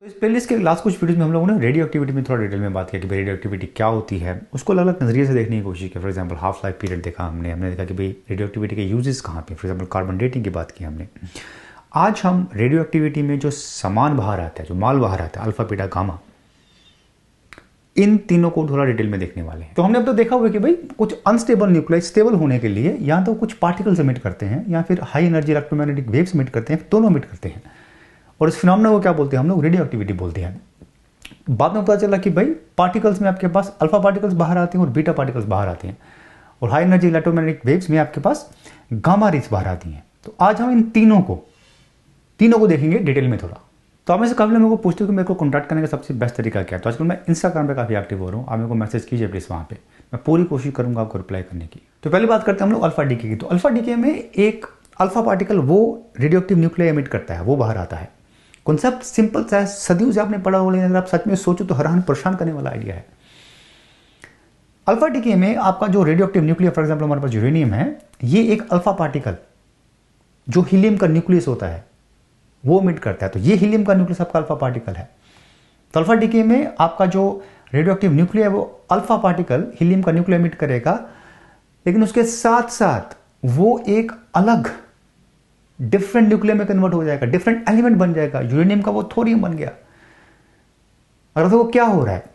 तो इस प्लेलिस्ट के लास्ट कुछ वीडियोस में हम लोगों ने रेडियो एक्टिविटी में थोड़ा डिटेल में बात किया कि रेडियो एक्टिविटी क्या होती है उसको अलग अलग नजरिए से देखने की कोशिश की for example half life period देखा हमने हमने देखा कि भाई रेडियो एक्टिविटी के यूजेस कहाँ पे फॉर एग्जाम्पल कार्बन डेटिंग की बात की हमने आज हम रेडियो एक्टिविटी में जो सामान बाहर आता है जो माल बाहर आता है अल्फा पीटा गामा इन तीनों को थोड़ा डिटेल में देखने वाले हैं तो हमने अब तो देखा हुआ कि भाई कुछ अनस्टेबल न्यूक्लियाई स्टेबल होने के लिए या तो कुछ पार्टिकल्स एमिट करते हैं या फिर high energy electromagnetic waves emit करते हैं दोनों एमिट करते हैं और इस फिनोमिना को क्या बोलते हैं हम लोग रेडियो एक्टिविटी बोलते हैं बाद में पता चला कि भाई पार्टिकल्स में आपके पास अल्फा पार्टिकल्स बाहर आते हैं और बीटा पार्टिकल्स बाहर आते हैं और हाई एनर्जी इलेक्ट्रोमैग्नेटिक वेव्स में आपके पास गामा रेस बाहर आती हैं तो आज हम इन तीनों को तीनों को देखेंगे डिटेल में थोड़ा तो आप में से काफ़ी लोगों को पूछते हो कि मेरे को कॉन्टैक्ट करने का सबसे बेस्ट तरीका क्या है तो आजकल मैं इंस्टाग्राम पे काफ़ी एक्टिव हो रहा हूँ आप मेरे को मैसेज कीजिए प्लीज़ वहाँ पे मैं पूरी कोशिश करूंगा आपको रिप्लाई करने की तो पहली बात करते हैं हम लोग अल्फा डीके की तो अल्फा डीके में एक अल्फा पार्टिकल वो एक्टिव न्यूक्लियर एमिट करता है वो बाहर आता है कॉन्सेप्ट सिंपल सा है सदियों से आपने पढ़ा होगा लेकिन अगर आप सच में सोचो तो हैरान परेशान करने वाला आइडिया है अल्फा डीके में आपका जो radio active nuclear for example हमारे पास यूरेनियम है ये एक अल्फा पार्टिकल जो हीलियम का न्यूक्लियस होता है वो मिट करता है तो ये हीलियम का न्यूक्लियस आपका अल्फा पार्टिकल है तो अल्फा डीके में आपका जो रेडियो एक्टिव न्यूक्लियर है वो अल्फा पार्टिकल हीलियम का न्यूक्लियर मिट करेगा लेकिन उसके साथ साथ वो एक अलग डिफरेंट न्यूक्लियर में कन्वर्ट हो जाएगा डिफरेंट एलिमेंट बन जाएगा यूरेनियम का वो थोरियम बन गया और वो क्या हो रहा है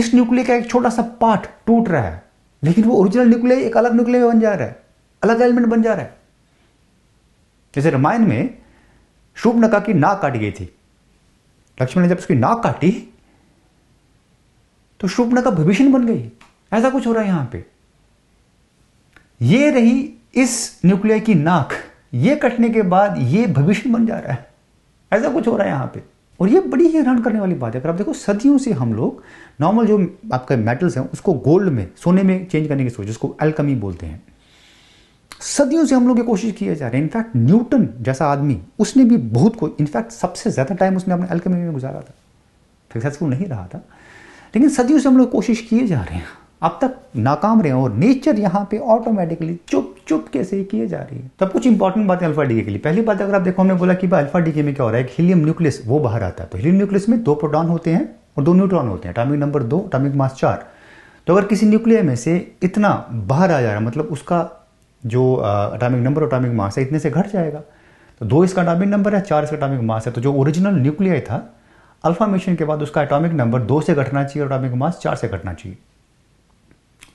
इस न्यूक्लियर का एक छोटा सा पार्ट टूट रहा है लेकिन वो ओरिजिनल न्यूक्लियर एक अलग न्यूक्लियर बन जा रहा है अलग एलिमेंट बन जा रहा है जैसे रामायण में शुभनका की नाक काटी गई थी लक्ष्मण ने जब उसकी नाक काटी तो शुभनका भविष्य बन गई ऐसा कुछ हो रहा है यहां पे ये रही इस न्यूक्लियर की नाक ये कटने के बाद ये भविष्य बन जा रहा है ऐसा कुछ हो रहा है यहाँ पे और ये बड़ी ही हैरान करने वाली बात है अगर आप देखो सदियों से हम लोग नॉर्मल जो आपके मेटल्स हैं उसको गोल्ड में सोने में चेंज करने की सोच उसको एल्कमी बोलते हैं सदियों से हम लोग ये कोशिश किए जा रहे हैं इनफैक्ट न्यूटन जैसा आदमी उसने भी बहुत को इनफैक्ट सबसे ज़्यादा टाइम उसने अपने एल्कमी में गुजारा था सक्सेसफुल नहीं रहा था लेकिन सदियों से हम लोग कोशिश किए जा रहे हैं अब तक नाकाम रहे हैं और नेचर यहाँ पे ऑटोमेटिकली चुप चुप कैसे किए जा रही है तब कुछ इंपॉर्टेंट बातें अल्फा डीके के लिए पहली बात अगर आप देखो हमने बोला कि भाई अल्फा डीके में क्या हो रहा है हीलियम न्यूक्लियस वो बाहर आता है तो हीलियम न्यूक्लियस में दो प्रोटॉन होते हैं और दो न्यूट्रॉन होते हैं अटामिक नंबर दो अटामिक मास चार तो अगर किसी न्यूक्लियर में से इतना बाहर आ जा रहा है मतलब उसका जो अटामिक नंबर अटामिक मास है इतने से घट जाएगा तो दो इसका अटामिक नंबर है चार इसका अटामिक मास है तो जो ओरिजिनल न्यूक्लियर था अल्फा मिशन के बाद उसका अटोमिक नंबर दो से घटना चाहिए और अटोमिक मास चार से घटना चाहिए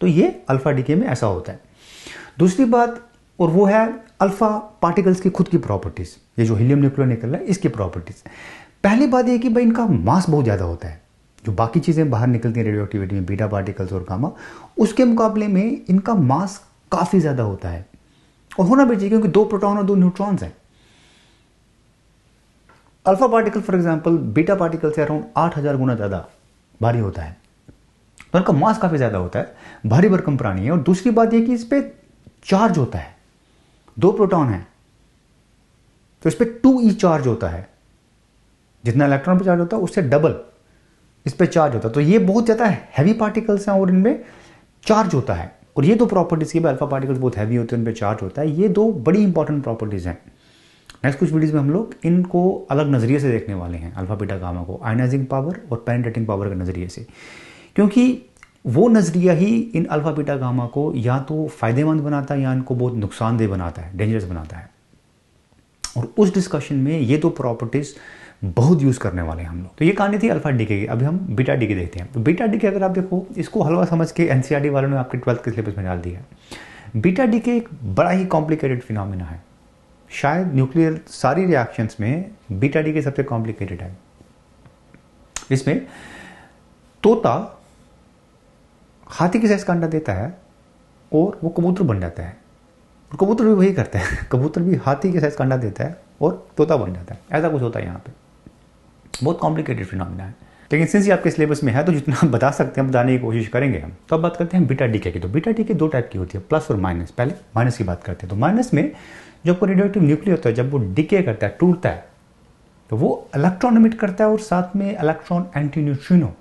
तो ये अल्फा डीके में ऐसा होता है दूसरी बात और वो है अल्फा पार्टिकल्स की खुद की प्रॉपर्टीज़ ये जो हीलियम न्यूक्लियर निकल रहा है इसकी प्रॉपर्टीज़ पहली बात ये कि भाई इनका मास बहुत ज़्यादा होता है जो बाकी चीज़ें बाहर निकलती हैं रेडियो एक्टिविटी में बीटा पार्टिकल्स और कामा उसके मुकाबले में इनका मास काफ़ी ज़्यादा होता है और होना भी चाहिए क्योंकि दो प्रोटॉन और दो न्यूट्रॉन्स हैं alpha particle for example beta particle से अराउंड आठ हज़ार गुना ज़्यादा भारी होता है तो इनका मास काफ़ी ज़्यादा होता है भारी भरकम प्राणी है और दूसरी बात यह कि इस पर चार्ज होता है दो प्रोटॉन है तो इस पर टू ई चार्ज होता है जितना इलेक्ट्रॉन पर चार्ज होता है उससे डबल इस पर चार्ज होता है तो ये बहुत ज़्यादा हैवी पार्टिकल्स हैं और इनमें चार्ज होता है और ये दो प्रॉपर्टीज़ के अल्फा पार्टिकल्स बहुत हैवी होते हैं उन पर चार्ज होता है ये दो बड़ी इंपॉर्टेंट प्रॉपर्टीज़ हैं नेक्स्ट कुछ वीडियोज़ में हम लोग इनको अलग नज़रिए से देखने वाले हैं अल्फा बीटा गामा को आयनाइजिंग पावर और पेनिट्रेटिंग पावर के नज़रिए से क्योंकि वो नज़रिया ही इन अल्फ़ा बीटा गामा को या तो फ़ायदेमंद बनाता है या इनको बहुत नुकसानदेह बनाता है डेंजरस बनाता है और उस डिस्कशन में ये दो तो प्रॉपर्टीज़ बहुत यूज़ करने वाले हैं हम लोग तो ये कहानी थी अल्फा डी के अभी हम बीटा डी के देखते हैं तो बीटा डी के अगर आप देखो इसको हलवा समझ के एन e वालों ने आपके ट्वेल्थ के सिलेबस में डाल दिया है बीटा डी के एक बड़ा ही कॉम्प्लिकेटेड फिनमिना है शायद न्यूक्लियर सारी रिएक्शंस में बीटा डी के सबसे कॉम्प्लिकेटेड है इसमें तोता हाथी की साइज का अंडा देता है और वो कबूतर बन जाता है और कबूतर भी वही करता है कबूतर भी हाथी के साइज का अंडा देता है और तोता बन जाता है ऐसा कुछ होता है यहाँ पे बहुत कॉम्प्लिकेटेड फिनोमिना है लेकिन सिंस ये आपके सिलेबस में है तो जितना आप बता सकते हैं बताने की कोशिश करेंगे हम तो अब बात करते हैं बीटा डीके की तो बीटा डीके दो टाइप की होती है प्लस और माइनस पहले माइनस की बात करते हैं तो माइनस में जो आपको रेडियोटिव न्यूक्लियर होता है जब वो डीके करता है टूटता है तो वो इलेक्ट्रॉन इमिट करता है और साथ में इलेक्ट्रॉन एंटीन्यूट्रीनो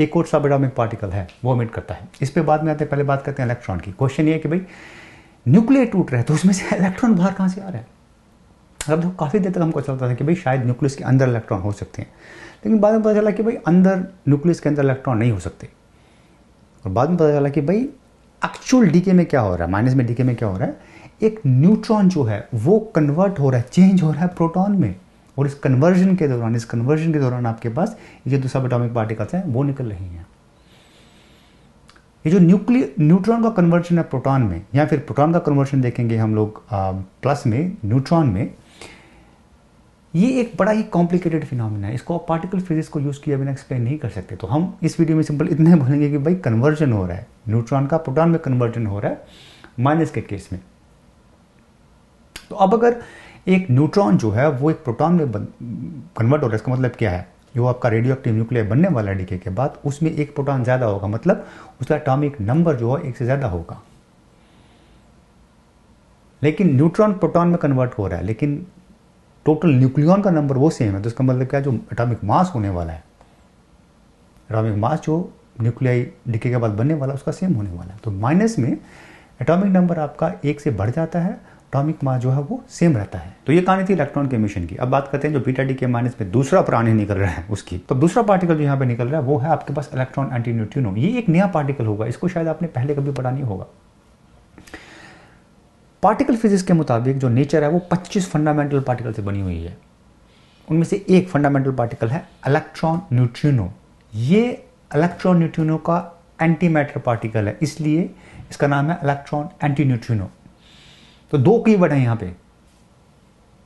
एक और सब एटॉमिक पार्टिकल है वो एमिट करता है इस पर बाद में आते हैं पहले बात करते हैं इलेक्ट्रॉन की क्वेश्चन ये है कि भाई न्यूक्लियर टूट रहे तो उसमें से इलेक्ट्रॉन बाहर कहाँ से आ रहा है अब देखो काफ़ी देर तक हमको चलता था कि भाई शायद न्यूक्लियस के अंदर इलेक्ट्रॉन हो सकते हैं लेकिन बाद में पता चला कि भाई अंदर न्यूक्लियस के अंदर इलेक्ट्रॉन नहीं हो सकते और बाद में पता चला कि भाई एक्चुअल डीके में क्या हो रहा है माइनस में डीके में क्या हो रहा है एक न्यूट्रॉन जो है वो कन्वर्ट हो रहा है चेंज हो रहा है प्रोटॉन में और इस कन्वर्जन के दौरान इस कन्वर्जन के दौरान आपके पास ये जो सब एटॉमिक पार्टिकल्स हैं वो निकल रही हैं ये जो न्यूक्लियर न्यूट्रॉन का कन्वर्जन है प्रोटॉन में या फिर प्रोटॉन का कन्वर्जन देखेंगे हम लोग आ, प्लस में न्यूट्रॉन में ये एक बड़ा ही कॉम्प्लिकेटेड फिनोमिना है इसको आप पार्टिकल फिजिक्स को यूज़ किए बिना एक्सप्लेन नहीं कर सकते तो हम इस वीडियो में सिंपल इतने बोलेंगे कि भाई कन्वर्जन हो रहा है न्यूट्रॉन का प्रोटॉन में कन्वर्जन हो रहा है माइनस के केस में तो अब अगर एक न्यूट्रॉन जो है वो एक प्रोटॉन में कन्वर्ट हो रहा है इसका मतलब क्या है जो आपका रेडियो एक्टिव न्यूक्लियर बनने वाला है डीके के बाद उसमें एक प्रोटॉन ज़्यादा होगा मतलब उसका अटॉमिक नंबर जो है एक से ज़्यादा होगा लेकिन न्यूट्रॉन प्रोटॉन में कन्वर्ट हो रहा है लेकिन टोटल न्यूक्लियन का नंबर वो सेम है तो इसका मतलब क्या जो एटॉमिक मास होने वाला है एटॉमिक मास जो न्यूक्लियाई डिके के बाद बनने वाला उसका सेम होने वाला है तो माइनस में एटॉमिक नंबर आपका एक से बढ़ जाता है एटॉमिक मास जो है वो सेम रहता है तो ये कहानी थी इलेक्ट्रॉन के मिशन की अब बात करते हैं जो बीटा डी के माइनस में दूसरा प्राणी निकल रहा है उसकी तो दूसरा पार्टिकल जो यहाँ पे निकल रहा है वो है आपके पास इलेक्ट्रॉन एंटी न्यूट्रिनो ये एक नया पार्टिकल होगा इसको शायद आपने पहले कभी पढ़ा नहीं होगा पार्टिकल फिजिक्स के मुताबिक जो नेचर है वो 25 फंडामेंटल पार्टिकल से बनी हुई है उनमें से एक फंडामेंटल पार्टिकल है इलेक्ट्रॉन न्यूट्रिनो ये इलेक्ट्रॉन न्यूट्रिनो का एंटी मैटर पार्टिकल है इसलिए इसका नाम है इलेक्ट्रॉन एंटी न्यूट्रिनो तो दो कीवर्ड हैं यहां पे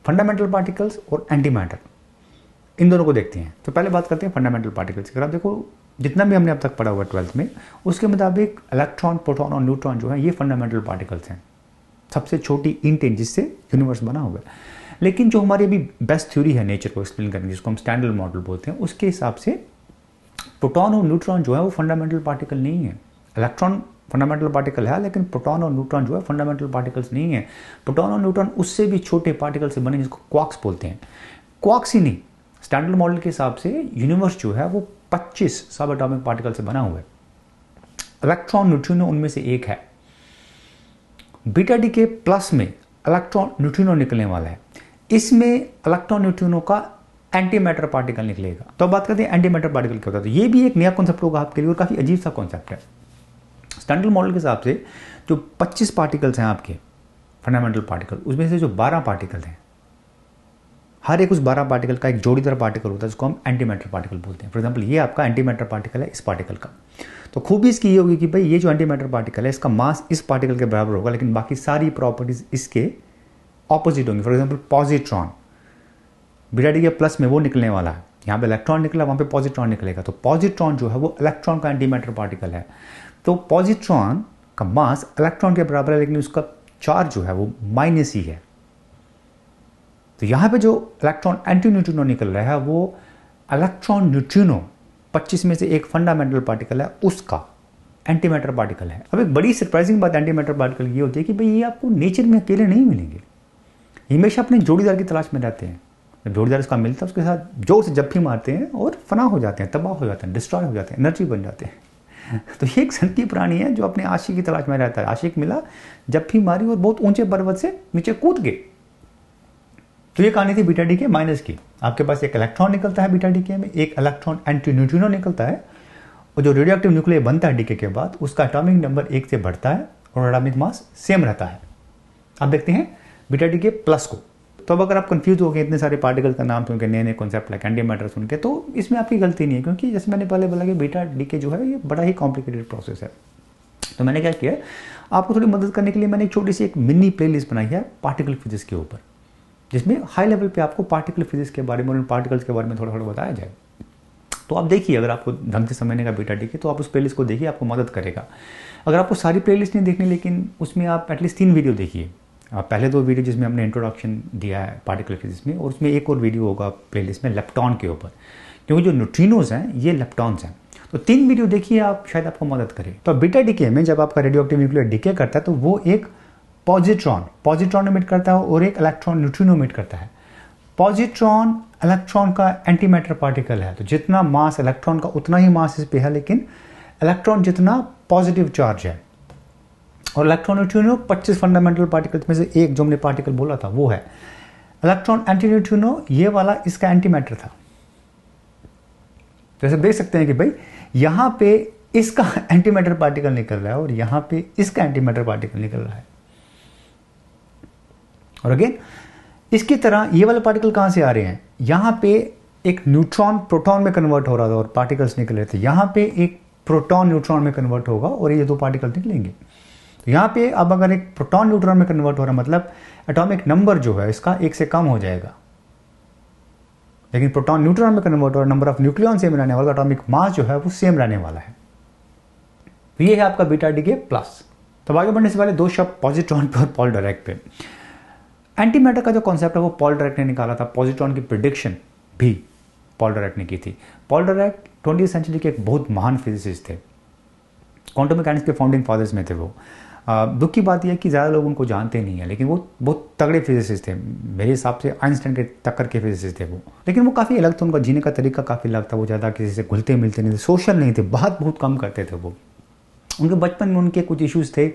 फंडामेंटल पार्टिकल्स और एंटी मैटर इन दोनों को देखते हैं तो पहले बात करते हैं फंडामेंटल पार्टिकल्स की आप देखो जितना भी हमने अब तक पढ़ा हुआ ट्वेल्थ में उसके मुताबिक इलेक्ट्रॉन प्रोटॉन और न्यूट्रॉन जो है ये फंडामेंटल पार्टिकल्स हैं सबसे छोटी इंटेन जिससे यूनिवर्स बना हुआ है लेकिन जो हमारी अभी बेस्ट थ्योरी है नेचर को एक्सप्लेन करने की जिसको हम स्टैंडर्ड मॉडल बोलते हैं उसके हिसाब से प्रोटॉन और न्यूट्रॉन जो है वो फंडामेंटल पार्टिकल नहीं है इलेक्ट्रॉन फंडामेंटल पार्टिकल है लेकिन प्रोटॉन और न्यूट्रॉन जो है फंडामेंटल पार्टिकल्स नहीं है प्रोटॉन और न्यूट्रॉन उससे भी छोटे पार्टिकल से बने जिसको क्वाक्स बोलते हैं क्वाक्स ही नहीं स्टैंडर्ड मॉडल के हिसाब से यूनिवर्स जो है वो 25 सब एटॉमिक पार्टिकल से बना हुआ है इलेक्ट्रॉन न्यूट्रिनो उनमें से एक है बीटा डी के प्लस में इलेक्ट्रॉन न्यूट्रिनो निकलने वाला है इसमें इलेक्ट्रॉन न्यूट्रिनो का एंटी मैटर पार्टिकल निकलेगा तो बात करते हैं एंटी मैटर पार्टिकल क्या होता है तो ये भी एक नया कॉन्सेप्ट होगा आपके लिए और काफ़ी अजीब सा कॉन्सेप्ट है स्टंडल मॉडल के हिसाब से जो 25 पार्टिकल्स हैं आपके फंडामेंटल पार्टिकल उसमें से जो 12 पार्टिकल हैं हर एक उस 12 पार्टिकल का एक जोड़ीदार पार्टिकल होता है जिसको हम एंटी मैटर पार्टिकल बोलते हैं फॉर एग्जाम्पल ये आपका एंटी मैटर पार्टिकल है इस पार्टिकल का तो खूबी इसकी ये होगी कि भाई ये जो एंटी मैटर पार्टिकल है इसका मास इस पार्टिकल के बराबर होगा लेकिन बाकी सारी प्रॉपर्टीज इसके ऑपोजिट होंगी फॉर एग्जाम्पल पॉजिट्रॉन बीटाडी के प्लस में वो निकलने वाला है यहाँ पे इलेक्ट्रॉन निकला वहाँ पे पॉजिट्रॉन निकलेगा तो पॉजिट्रॉन जो है वो इलेक्ट्रॉन का एंटीमेटर पार्टिकल है तो पॉजिट्रॉन का मास इलेक्ट्रॉन के बराबर है लेकिन उसका चार्ज जो है वो माइनस ही है तो यहां पे जो इलेक्ट्रॉन एंटी न्यूट्रिनो निकल रहा है वो इलेक्ट्रॉन न्यूट्रिनो 25 में से एक फंडामेंटल पार्टिकल है उसका एंटी मैटर पार्टिकल है अब एक बड़ी सरप्राइजिंग बात एंटी मैटर पार्टिकल ये होती है कि भाई ये आपको नेचर में अकेले नहीं मिलेंगे हमेशा अपने जोड़ीदार की तलाश में रहते हैं जब जोड़ीदार उसका मिलता है उसके साथ जोर से जब भी मारते हैं और फना हो जाते हैं तबाह हो जाते हैं डिस्ट्रॉय हो जाते हैं एनर्जी बन जाते हैं तो ये एक सनकी प्राणी है जो अपने आशिक की तलाश में रहता है आशिक मिला जब भी मारी और बहुत ऊंचे पर्वत से नीचे कूद गए तो ये कहानी थी बीटा डी के माइनस की आपके पास एक इलेक्ट्रॉन निकलता है बीटा डी के में एक इलेक्ट्रॉन एंटी न्यूट्रिनो निकलता है और जो रेडियो एक्टिव न्यूक्लियर बनता है डीके के बाद उसका एटॉमिक नंबर एक से बढ़ता है और एटॉमिक मास सेम रहता है आप देखते हैं बीटा डी के प्लस को तो अब अगर आप कंफ्यूज हो गए इतने सारे पार्टिकल का नाम सुन के नए नए कॉन्सेप्ट लाइक एंडी मैटर सुन के तो इसमें आपकी गलती नहीं है क्योंकि जैसे मैंने पहले बोला कि बीटा डी जो है ये बड़ा ही कॉम्प्लिकेटेड प्रोसेस है तो मैंने क्या किया आपको थोड़ी मदद करने के लिए मैंने एक छोटी सी एक मिनी प्ले बनाई है पार्टिकल फिजिक्स के ऊपर जिसमें हाई लेवल पर आपको पार्टिकल फिजिक्स के बारे में उन पार्टिकल्स के बारे में थोड़ा थोड़ा बताया जाए तो आप देखिए अगर आपको ढंग से समझने का बेटा डी तो आप उस प्लेलिस्ट को देखिए आपको मदद करेगा अगर आपको सारी प्लेलिस्ट नहीं देखनी लेकिन उसमें आप एटलीस्ट तीन वीडियो देखिए पहले दो वीडियो जिसमें हमने इंट्रोडक्शन दिया है पार्टिकुलर फिजिक्स में और उसमें एक और वीडियो होगा प्लेलिस्ट में लेप्टॉन के ऊपर क्योंकि जो न्यूट्रिनोज हैं ये लेप्टॉन्स हैं तो तीन वीडियो देखिए आप शायद आपको मदद करे तो बीटा डिके में जब आपका रेडियो एक्टिव न्यूक्लियर डिके करता है तो वो एक पॉजिट्रॉन पॉजिट्रॉन इमिट करता है और एक इलेक्ट्रॉन न्यूट्रिनो इमिट करता है पॉजिट्रॉन इलेक्ट्रॉन का एंटी मैटर पार्टिकल है तो जितना मास इलेक्ट्रॉन का उतना ही मास इस पे है लेकिन इलेक्ट्रॉन जितना पॉजिटिव चार्ज है और इलेक्ट्रॉन न्यूट्रीनो 25 फंडामेंटल पार्टिकल्स में से एक जो हमने पार्टिकल बोला था वो है इलेक्ट्रॉन एंटी न्यूट्रीनो ये वाला इसका एंटी मैटर था जैसे देख सकते हैं कि भाई यहां पे इसका एंटी मैटर पार्टिकल निकल रहा है और यहां पे इसका एंटी मैटर पार्टिकल निकल रहा है और अगेन इसकी तरह ये वाले पार्टिकल कहां से आ रहे हैं यहां पे एक न्यूट्रॉन प्रोटॉन में कन्वर्ट हो रहा था और पार्टिकल्स निकल रहे थे यहां पे एक प्रोटॉन न्यूट्रॉन में कन्वर्ट होगा और ये दो पार्टिकल निकलेंगे यहाँ पे अब अगर एक प्रोटॉन न्यूट्रॉन में कन्वर्ट हो रहा है मतलब एटॉमिक नंबर जो है इसका एक से कम हो जाएगा लेकिन प्रोटॉन न्यूट्रॉन में कन्वर्ट हो रहा नंबर ऑफ न्यूक्लियॉन सेम रहने वाला एटॉमिक मास जो है वो सेम रहने वाला है तो ये है आपका बीटा डी के प्लस तो आगे बढ़ने से पहले दो शब्द पॉजिट्रॉन पे और पॉल डायरेक्ट पे एंटी मैटर का जो कॉन्सेप्ट है वो पॉल डायरेक्ट ने निकाला था पॉजिट्रॉन की प्रिडिक्शन भी पॉल डायरेक्ट ने की थी पॉल डायरेक्ट ट्वेंटी सेंचुरी के एक बहुत महान फिजिसिस्ट थे क्वांटम मैकेनिक्स के फाउंडिंग फादर्स में थे वो दुख की बात यह है कि ज़्यादा लोग उनको जानते नहीं हैं लेकिन वो बहुत तगड़े फिजिसिस्ट थे मेरे हिसाब से आइंस्टाइन के टक्कर के फिजिसिस्ट थे वो लेकिन वो काफ़ी अलग थे उनका जीने का तरीका काफ़ी अलग था वो ज़्यादा किसी से घुलते मिलते नहीं थे सोशल नहीं थे बहुत बहुत कम करते थे वो उनके बचपन में उनके कुछ इश्यूज़ थे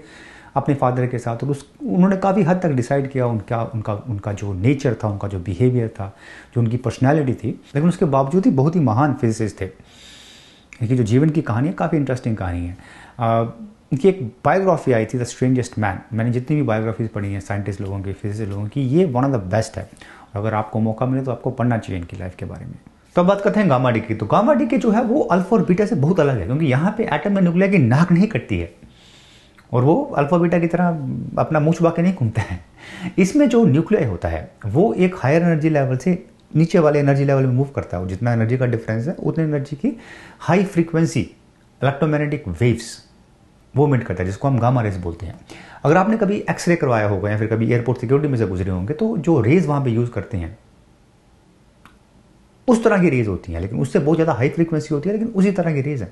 अपने फादर के साथ और उस उन्होंने काफ़ी हद तक डिसाइड किया उनका उनका उनका जो नेचर था उनका जो बिहेवियर था जो उनकी पर्सनैलिटी थी लेकिन उसके बावजूद ही बहुत ही महान फिजिसिस्ट थे लेकिन जो जीवन की कहानी है काफ़ी इंटरेस्टिंग कहानी है उनकी एक बायोग्राफी आई थी द स्ट्रेंजेस्ट मैन मैंने जितनी भी बायोग्राफीज पढ़ी हैं साइंटिस्ट लोगों की फिजिस लोगों की ये वन ऑफ द बेस्ट है और अगर आपको मौका मिले तो आपको पढ़ना चाहिए इनकी लाइफ के बारे में तो अब बात करते हैं गामा डी की तो गामा डी के जो है वो अल्फा और बीटा से बहुत अलग है क्योंकि यहाँ पे एटम में न्यूक्लिया की नाक नहीं कटती है और वो अल्फा बीटा की तरह अपना मुँह छुपा के नहीं घूमते हैं इसमें जो न्यूक्लियर होता है वो एक हायर एनर्जी लेवल से नीचे वाले एनर्जी लेवल में मूव करता है जितना एनर्जी का डिफरेंस है उतनी एनर्जी की हाई फ्रिक्वेंसी इलेक्ट्रोमैग्नेटिक वेव्स मिट करता है जिसको हम गामा रेस बोलते हैं अगर आपने कभी एक्सरे करवाया होगा या फिर कभी एयरपोर्ट सिक्योरिटी में से गुजरे होंगे तो जो रेज वहाँ पे यूज़ करते हैं उस तरह की रेज होती है लेकिन उससे बहुत ज़्यादा हाई फ्रिक्वेंसी होती है लेकिन उसी तरह की रेज है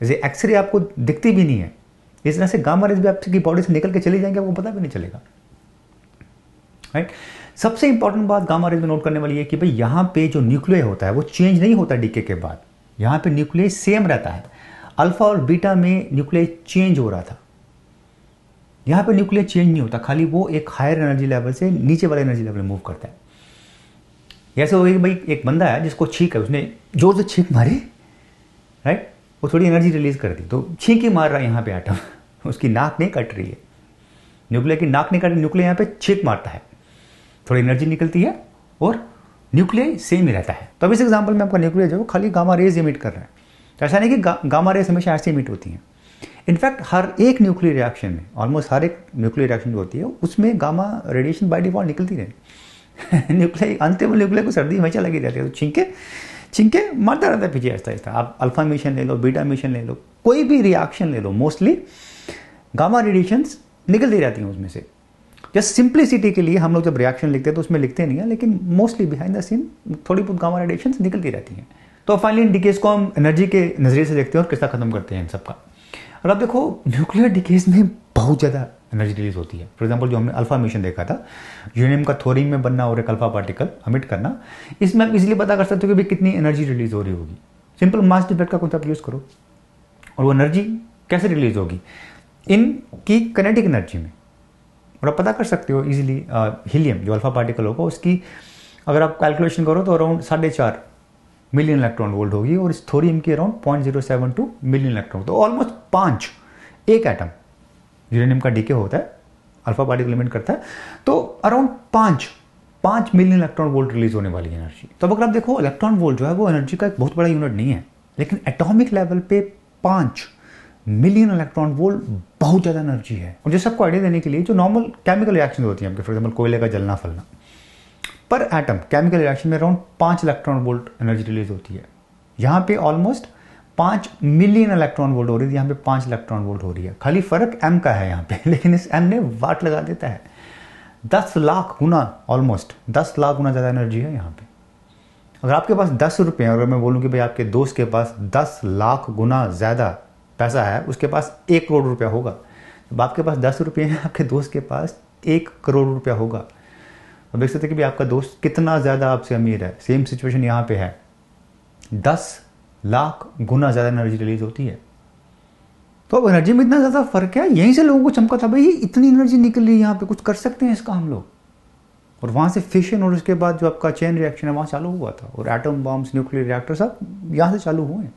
जैसे एक्सरे आपको दिखती भी नहीं है इस तरह से गामा रेज भी आपकी बॉडी से निकल के चले जाएंगे आपको पता भी नहीं चलेगा राइट सबसे इंपॉर्टेंट बात गामा रेज में नोट करने वाली है कि भाई यहाँ पे जो न्यूक्लियर होता है वो चेंज नहीं होता डीके के बाद यहाँ पे न्यूक्लियर सेम रहता है अल्फा और बीटा में न्यूक्लियर चेंज हो रहा था यहाँ पे न्यूक्लियर चेंज नहीं होता खाली वो एक हायर एनर्जी लेवल से नीचे वाले एनर्जी लेवल में मूव करता है ऐसे हो गई भाई एक बंदा है जिसको छींक है उसने जोर से छींक मारी राइट वो थोड़ी एनर्जी रिलीज कर दी तो छींक ही मार रहा है यहाँ पर आइटम उसकी नाक नहीं कट रही है न्यूक्लियर की नाक नहीं कट रही न्यूक्लियर यहाँ पर छींक मारता है थोड़ी एनर्जी निकलती है और न्यूक्लियर सेम ही रहता है तो अब इस एग्जाम्पल में आपका न्यूक्लियर जो खाली गामा रेज इमिट कर रहा है ऐसा नहीं कि गा, गामा रेस हमेशा ऐसी मीट होती हैं इनफैक्ट हर एक न्यूक्लियर रिएक्शन में ऑलमोस्ट हर एक न्यूक्लियर रिएक्शन जो होती है उसमें गामा रेडिएशन बाई डिफॉल्ट निकलती रहे न्यूक्लियर अंतिम न्यूक्लियर को सर्दी हमेशा लगी रहती है तो छिंके छिंके मरता रहता है पीछे ऐसा ऐसा आप अल्फा मिशन ले लो बीटा मिशन ले लो कोई भी रिएक्शन ले लो मोस्टली गामा रेडिएशन निकलती रहती हैं उसमें से जस्ट सिंप्लिसिटी के लिए हम लोग जब रिएक्शन लिखते हैं तो उसमें लिखते नहीं है लेकिन मोस्टली बिहाइंड द सीन थोड़ी बहुत गामा रेडिएशन निकलती रहती हैं तो फाइनली इन डिकेज को हम एनर्जी के नज़रिए से देखते हैं और किस्सा ख़त्म करते हैं इन सबका और अब देखो न्यूक्लियर डिकेज में बहुत ज़्यादा एनर्जी रिलीज होती है फॉर एग्जाम्पल जो हमने अल्फा मिशन देखा था यूनियम का थोरियम में बनना और एक अल्फा पार्टिकल अमिट करना इसमें आप इजीली पता कर सकते हो कि कितनी एनर्जी रिलीज हो रही होगी सिंपल मास डिफेक्ट का कॉन्सेप्ट यूज़ करो और वो एनर्जी कैसे रिलीज होगी इनकी कनेटिक एनर्जी में और आप पता कर सकते हो इजीली हीलियम जो अल्फा पार्टिकल होगा उसकी अगर आप कैलकुलेशन करो तो अराउंड साढ़े चार मिलियन इलेक्ट्रॉन वोल्ट होगी और इस थोरियम की around point zero seven two million electron तो ऑलमोस्ट पांच एक एटम यूरेनियम का डीके होता है अल्फा पार्टिकल इमिट करता है तो अराउंड पांच पांच मिलियन इलेक्ट्रॉन वोल्ट रिलीज होने वाली एनर्जी तो अगर आप देखो इलेक्ट्रॉन वोल्ट जो है वो एनर्जी का एक बहुत बड़ा यूनिट नहीं है लेकिन एटॉमिक लेवल पे पांच मिलियन इलेक्ट्रॉन वोल्ट बहुत ज़्यादा एनर्जी है और जैसे आपको आइडिया देने के लिए जो नॉर्मल केमिकल रिएक्शन होती है आपके फॉर एग्जाम्पल कोयले का जलना फलना पर एटम केमिकल रिएक्शन में अराउंड पांच इलेक्ट्रॉन वोल्ट एनर्जी रिलीज होती है यहां पे ऑलमोस्ट पांच मिलियन इलेक्ट्रॉन वोल्ट हो रही है यहां पे पांच इलेक्ट्रॉन वोल्ट हो रही है खाली फर्क एम का है यहां पे लेकिन इस एम ने वाट लगा देता है दस लाख गुना ऑलमोस्ट दस लाख गुना ज़्यादा एनर्जी है यहां पे अगर आपके पास दस रुपये और मैं बोलूँ कि भाई आपके दोस्त के पास दस लाख गुना ज़्यादा पैसा है उसके पास एक करोड़ रुपया होगा जब आपके पास दस रुपये हैं आपके दोस्त के पास एक करोड़ रुपया होगा अब देख सकते हैं कि भी आपका दोस्त कितना ज़्यादा आपसे अमीर है सेम सिचुएशन यहाँ पे है दस लाख गुना ज़्यादा एनर्जी रिलीज होती है तो अब एनर्जी में इतना ज़्यादा फर्क है यहीं से लोगों को चमका था भाई इतनी एनर्जी निकल रही है यहाँ पे कुछ कर सकते हैं इसका हम लोग और वहाँ से फिशन और उसके बाद जो आपका चेन रिएक्शन है वहाँ चालू हुआ था और एटम बॉम्ब्स न्यूक्लियर रिएक्टर सब यहाँ से चालू हुए हैं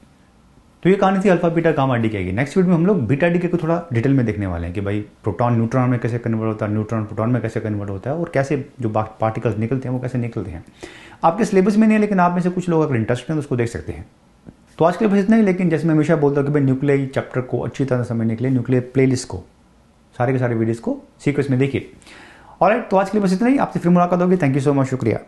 तो ये कहानी थी alpha beta gamma decay next video में हम लोग बीटा डी के को थोड़ा डिटेल में देखने वाले हैं कि भाई प्रोटॉन न्यूट्रॉन में कैसे कन्वर्ट होता है न्यूट्रॉन प्रोटॉन में कैसे कन्वर्ट होता है और कैसे जो पार्टिकल्स निकलते हैं वो कैसे निकलते हैं आपके सिलेबस में नहीं है लेकिन आप में से कुछ लोग अगर इंटरेस्ट हैं तो उसको देख सकते हैं तो आज के लिए बस इतना ही लेकिन जैसे मैं हमेशा बोलता हूँ कि भाई न्यूक्लियर चैप्टर को अच्छी तरह समझने के लिए न्यूक्लियर प्लेलिस्ट को सारे के सारे वीडियोज़ को सीक्वेंस में देखिए और तो आज के लिए बस इतना ही आपसे फिर मुलाकात होगी थैंक यू सो मच शुक्रिया